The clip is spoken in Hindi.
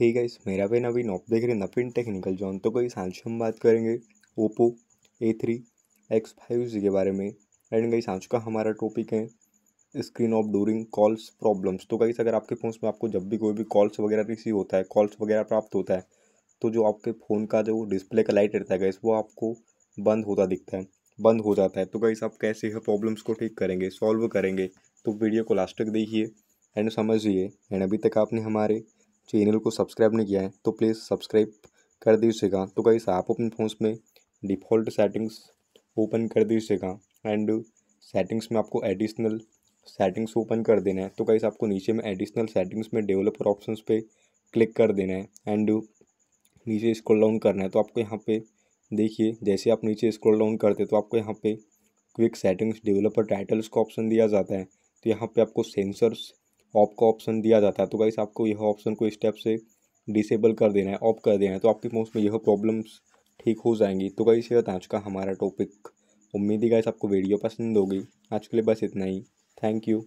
हे गाइस मेरा पे नवीन आप देख रहे नवीन टेक्निकल जॉन तो कोई आज हम बात करेंगे Oppo A three X five G के बारे में एंड गई आज का हमारा टॉपिक है screen off during calls problems तो गाइस अगर आपके फ़ोन में आपको जब भी कोई भी कॉल्स वगैरह रिसीव होता है कॉल्स वगैरह प्राप्त होता है तो जो आपके फ़ोन का जो डिस्प्ले का लाइट रहता है गैस वो आपको बंद होता दिखता है बंद हो जाता है तो गाइस आप कैसे है प्रॉब्लम्स को ठीक करेंगे सॉल्व करेंगे तो वीडियो को लास्ट तक देखिए एंड समझिए एंड अभी तक आपने हमारे चैनल को सब्सक्राइब नहीं किया है तो प्लीज़ सब्सक्राइब कर दीजिएगा तो कहीं आप अपने फ़ोन में डिफ़ॉल्ट सेटिंग्स ओपन कर दीजिएगा एंड सेटिंग्स में आपको एडिशनल सेटिंग्स ओपन कर देना है तो कहीं आपको नीचे में एडिशनल सेटिंग्स में डेवलपर ऑप्शंस पे क्लिक कर देना है एंड नीचे स्क्रॉल डाउन करना है तो आपको यहाँ पे देखिए जैसे आप नीचे स्क्रॉल डाउन करते हैं तो आपको यहाँ पे क्विक सेटिंग्स डेवलपर टाइटल्स का ऑप्शन दिया जाता है तो यहाँ पे आपको सेंसर्स ऑप का ऑप्शन दिया जाता है तो गाइस आपको यह ऑप्शन को स्टेप से डिसेबल कर देना है ऑफ कर देना है तो आपके फोन में यह प्रॉब्लम्स ठीक हो जाएंगी तो गाइस यह था आज का हमारा टॉपिक उम्मीद ही गाइस आपको वीडियो पसंद होगी आज के लिए बस इतना ही थैंक यू